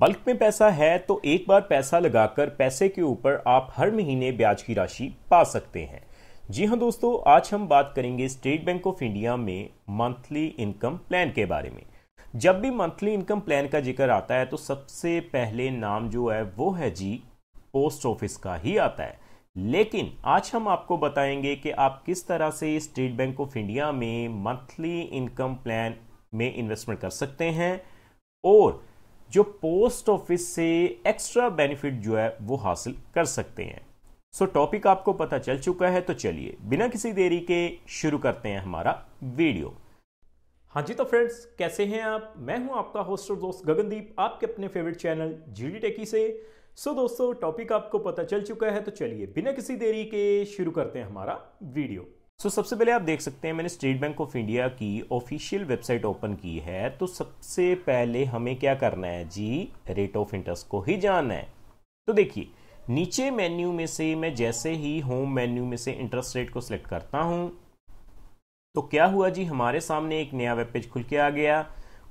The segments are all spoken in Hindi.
बल्क में पैसा है तो एक बार पैसा लगाकर पैसे के ऊपर आप हर महीने ब्याज की राशि पा सकते हैं जी हाँ दोस्तों आज हम बात करेंगे स्टेट बैंक ऑफ इंडिया में मंथली इनकम प्लान के बारे में जब भी मंथली इनकम प्लान का जिक्र आता है तो सबसे पहले नाम जो है वो है जी पोस्ट ऑफिस का ही आता है लेकिन आज हम आपको बताएंगे कि आप किस तरह से स्टेट बैंक ऑफ इंडिया में मंथली इनकम प्लान में इन्वेस्टमेंट कर सकते हैं और जो पोस्ट ऑफिस से एक्स्ट्रा बेनिफिट जो है वो हासिल कर सकते हैं सो so, टॉपिक आपको पता चल चुका है तो चलिए बिना किसी देरी के शुरू करते हैं हमारा वीडियो हाँ जी तो फ्रेंड्स कैसे हैं आप मैं हूं आपका होस्ट और दोस्त गगनदीप आपके अपने फेवरेट चैनल जीडी टेकी से सो so, दोस्तों टॉपिक आपको पता चल चुका है तो चलिए बिना किसी देरी के शुरू करते हैं हमारा वीडियो सो so, सबसे पहले आप देख सकते हैं मैंने स्टेट बैंक ऑफ इंडिया की ऑफिशियल वेबसाइट ओपन की है तो सबसे पहले हमें क्या करना है जी रेट ऑफ इंटरेस्ट को ही जानना है तो देखिए नीचे मेन्यू में से मैं जैसे ही होम मेन्यू में से इंटरेस्ट रेट को सिलेक्ट करता हूं तो क्या हुआ जी हमारे सामने एक नया वेब पेज खुल के आ गया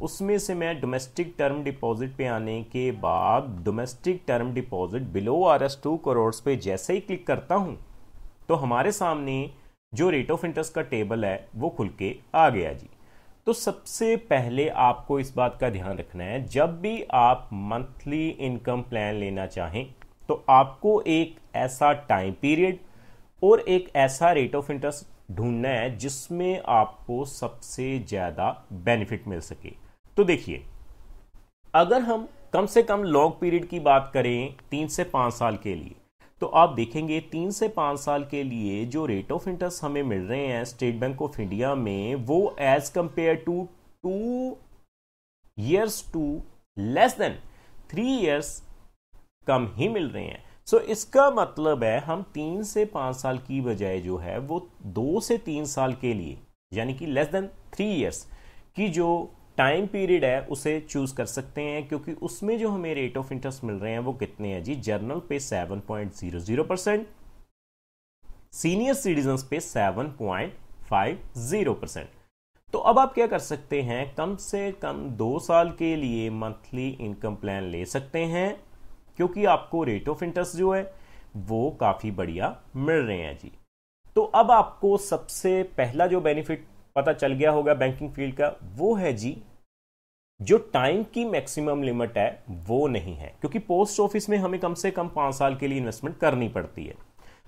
उसमें से मैं डोमेस्टिक टर्म डिपॉजिट पे आने के बाद domestic term deposit below R S two crore पे जैसे ही क्लिक करता हूं तो हमारे सामने जो रेट ऑफ इंटरेस्ट का टेबल है वो खुल के आ गया जी तो सबसे पहले आपको इस बात का ध्यान रखना है जब भी आप मंथली इनकम प्लान लेना चाहें तो आपको एक ऐसा टाइम पीरियड और एक ऐसा रेट ऑफ इंटरेस्ट ढूंढना है जिसमें आपको सबसे ज़्यादा बेनिफिट मिल सके तो देखिए अगर हम कम से कम लॉन्ग पीरियड की बात करें तीन से पांच साल के लिए तो आप देखेंगे तीन से पाँच साल के लिए जो रेट ऑफ इंटरेस्ट हमें मिल रहे हैं स्टेट बैंक ऑफ इंडिया में वो as compare to two years to less than three years कम ही मिल रहे हैं सो so, इसका मतलब है हम तीन से पाँच साल की बजाय जो है वो दो से तीन साल के लिए यानी कि लेस देन थ्री ईयर्स की जो टाइम पीरियड है उसे चूज़ कर सकते हैं क्योंकि उसमें जो हमें रेट ऑफ इंटरेस्ट मिल रहे हैं वो कितने हैं जी जर्नल पे 7.00 परसेंट सीनियर सिटीजन पे 7.50 परसेंट तो अब आप क्या कर सकते हैं कम से कम दो साल के लिए मंथली इनकम प्लान ले सकते हैं क्योंकि आपको रेट ऑफ इंटरेस्ट जो है वो काफ़ी बढ़िया मिल रहे हैं जी तो अब आपको सबसे पहला जो बेनिफिट पता चल गया होगा बैंकिंग फील्ड का वो है जी जो टाइम की मैक्सिमम लिमिट है वो नहीं है क्योंकि पोस्ट ऑफिस में हमें कम से कम पांच साल के लिए इन्वेस्टमेंट करनी पड़ती है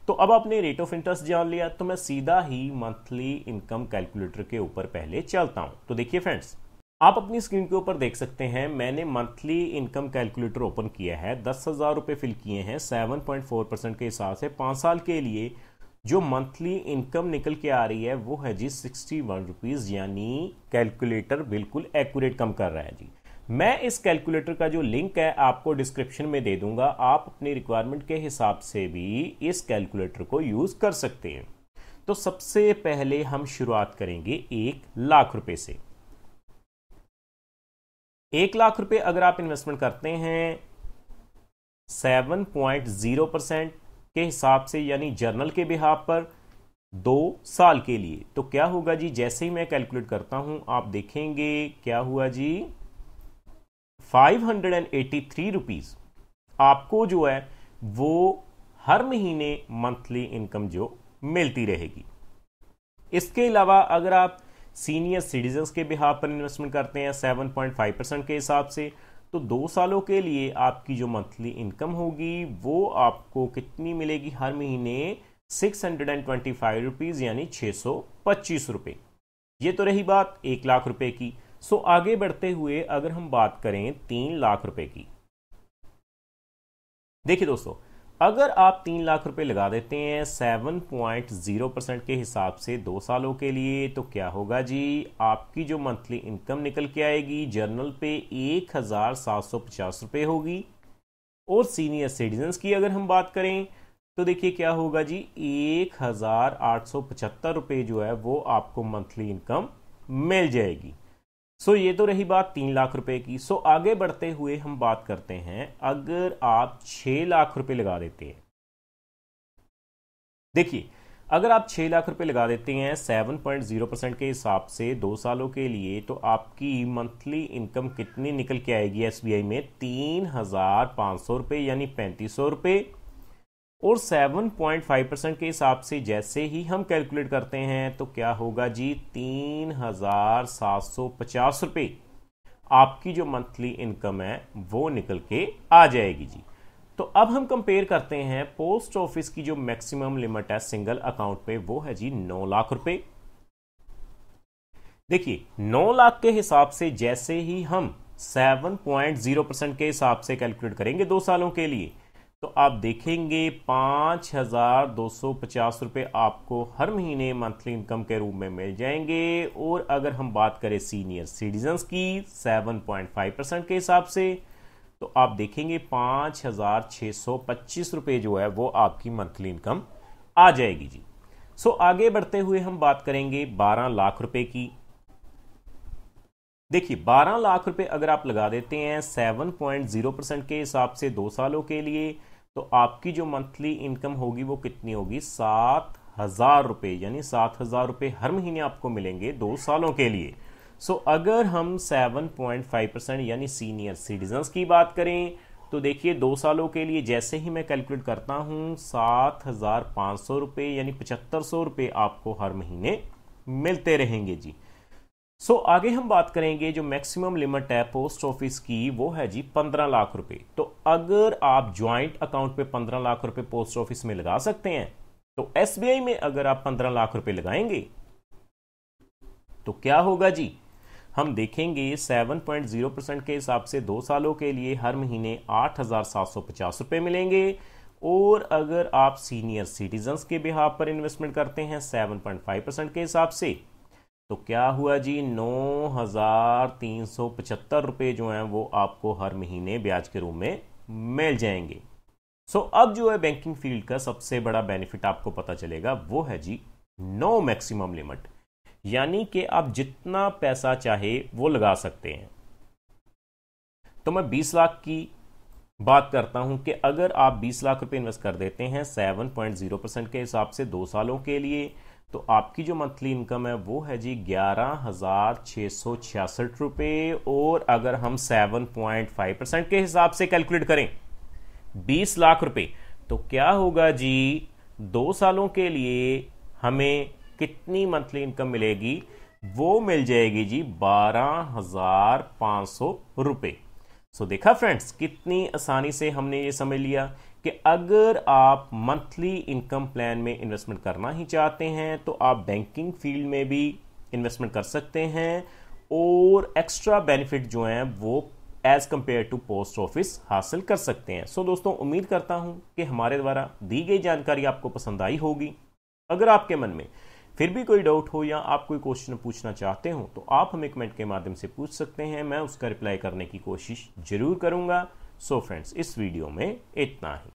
तो अब आपने रेट ऑफ इंटरेस्ट जान लिया तो मैं सीधा ही मंथली इनकम कैलकुलेटर के ऊपर पहले चलता हूं तो देखिए फ्रेंड्स आप अपनी स्क्रीन के ऊपर देख सकते हैं मैंने मंथली इनकम कैलकुलेटर ओपन किया है दस हज़ार रुपए फिल किए हैं सेवन पॉइंट फोर परसेंट के हिसाब से पांच साल के लिए जो मंथली इनकम निकल के आ रही है वो है जी सिक्सटी वन रुपीज़ यानी कैलकुलेटर बिल्कुल एक्यूरेट कम कर रहा है जी मैं इस कैलकुलेटर का जो लिंक है आपको डिस्क्रिप्शन में दे दूंगा आप अपनी रिक्वायरमेंट के हिसाब से भी इस कैलकुलेटर को यूज़ कर सकते हैं तो सबसे पहले हम शुरुआत करेंगे एक लाख रुपए से एक लाख रुपए अगर आप इन्वेस्टमेंट करते हैं सेवन पॉइंट जीरो परसेंट के हिसाब से यानी जर्नल के बिहाब पर दो साल के लिए तो क्या होगा जी जैसे ही मैं कैलकुलेट करता हूं आप देखेंगे क्या हुआ जी five hundred and eighty three rupees आपको जो है वो हर महीने मंथली इनकम जो मिलती रहेगी इसके अलावा अगर आप सीनियर सिटीजन के बिहार पर इन्वेस्टमेंट करते हैं 7.5 परसेंट के हिसाब से तो दो सालों के लिए आपकी जो मंथली इनकम होगी वो आपको कितनी मिलेगी हर महीने six hundred and twenty five rupees यानी छह सौ पच्चीस रुपए ये तो रही बात एक लाख रुपए की सो आगे बढ़ते हुए अगर हम बात करें तीन लाख रुपए की देखिए दोस्तों अगर आप तीन लाख रुपए लगा देते हैं सेवन पॉइंट ज़ीरो परसेंट के हिसाब से दो सालों के लिए तो क्या होगा जी आपकी जो मंथली इनकम निकल के आएगी जर्नल पे एक हज़ार सात सौ पचास रुपये होगी और सीनियर सिटीजन्स की अगर हम बात करें तो देखिए क्या होगा जी एक हज़ार आठ सौ पचहत्तर रुपये जो है वो आपको मंथली इनकम मिल जाएगी सो ये तो रही बात तीन लाख रुपए की सो आगे बढ़ते हुए हम बात करते हैं अगर आप छह लाख रुपए लगा देते हैं देखिए अगर आप छह लाख रुपए लगा देते हैं सेवन पॉइंट जीरो परसेंट के हिसाब से दो सालों के लिए तो आपकी मंथली इनकम कितनी निकल के आएगी एसबीआई में तीन हज़ार पांच सौ रुपए यानी पैंतीस सौ रुपए और 7.5 परसेंट के हिसाब से जैसे ही हम कैलकुलेट करते हैं तो क्या होगा जी तीन हजार सात सौ पचास रुपये आपकी जो मंथली इनकम है वो निकल के आ जाएगी जी तो अब हम कंपेयर करते हैं पोस्ट ऑफिस की जो मैक्सिमम लिमिट है सिंगल अकाउंट पे वो है जी नौ लाख रुपए देखिए नौ लाख के हिसाब से जैसे ही हम 7.0 परसेंट के हिसाब से कैलकुलेट करेंगे दो सालों के लिए तो आप देखेंगे पाँच हज़ार दो सौ पचास रुपये आपको हर महीने मंथली इनकम के रूप में मिल जाएंगे और अगर हम बात करें सीनियर सिटीजन्स की सेवन पॉइंट फाइव परसेंट के हिसाब से तो आप देखेंगे पाँच हज़ार छः सौ पच्चीस रुपये जो है वो आपकी मंथली इनकम आ जाएगी जी सो आगे बढ़ते हुए हम बात करेंगे बारह लाख रुपए की देखिए बारह लाख रुपए अगर आप लगा देते हैं सेवन पॉइंट जीरो परसेंट के हिसाब से दो सालों के लिए तो आपकी जो मंथली इनकम होगी वो कितनी होगी सात हज़ार रुपए यानी सात हज़ार रुपए हर महीने आपको मिलेंगे दो सालों के लिए सो so, अगर हम सेवन पॉइंट फाइव परसेंट यानी सीनियर सिटीजन की बात करें तो देखिए दो सालों के लिए जैसे ही मैं कैलकुलेट करता हूं सात हज़ार पांच सौ रुपए यानी पचहत्तर सौ रुपए आपको हर महीने मिलते रहेंगे जी सो so, आगे हम बात करेंगे जो मैक्सिमम लिमिट है पोस्ट ऑफिस की वो है जी पंद्रह लाख रुपए तो अगर आप ज्वाइंट अकाउंट पे पंद्रह लाख रुपए पोस्ट ऑफिस में लगा सकते हैं तो एसबीआई में अगर आप पंद्रह लाख रुपए लगाएंगे तो क्या होगा जी हम देखेंगे सेवन पॉइंट जीरो परसेंट के हिसाब से दो सालों के लिए हर महीने आठ हजार सात सौ पचास रुपए मिलेंगे और अगर आप सीनियर सिटीजन के बिहार पर इन्वेस्टमेंट करते हैं सेवन पॉइंट फाइव परसेंट के हिसाब से तो क्या हुआ जी नौ हज़ार तीन सौ पचहत्तर रुपए जो हैं वो आपको हर महीने ब्याज के रूप में मिल जाएंगे सो so, अब जो है बैंकिंग फील्ड का सबसे बड़ा बेनिफिट आपको पता चलेगा वो है जी नो मैक्सिमम लिमिट यानी कि आप जितना पैसा चाहे वो लगा सकते हैं तो मैं 20 लाख की बात करता हूं कि अगर आप 20 लाख रुपए इन्वेस्ट कर देते हैं 7.0 परसेंट के हिसाब से दो सालों के लिए तो आपकी जो मंथली इनकम है वो है जी ग्यारह हज़ार छह सौ छियासठ रुपए और अगर हम सेवन पॉइंट फाइव परसेंट के हिसाब से कैलकुलेट करें बीस लाख रुपए तो क्या होगा जी दो सालों के लिए हमें कितनी मंथली इनकम मिलेगी वो मिल जाएगी जी बारह हजार पांच सौ रुपए सो so, देखा फ्रेंड्स कितनी आसानी से हमने ये समझ लिया कि अगर आप मंथली इनकम प्लान में इन्वेस्टमेंट करना ही चाहते हैं तो आप बैंकिंग फील्ड में भी इन्वेस्टमेंट कर सकते हैं और एक्स्ट्रा बेनिफिट जो हैं वो as compare to post office हासिल कर सकते हैं सो so, दोस्तों उम्मीद करता हूं कि हमारे द्वारा दी गई जानकारी आपको पसंद आई होगी अगर आपके मन में फिर भी कोई डाउट हो या आप कोई क्वेश्चन पूछना चाहते हो तो आप हमें कमेंट के माध्यम से पूछ सकते हैं मैं उसका रिप्लाई करने की कोशिश जरूर करूंगा सो so फ्रेंड्स इस वीडियो में इतना ही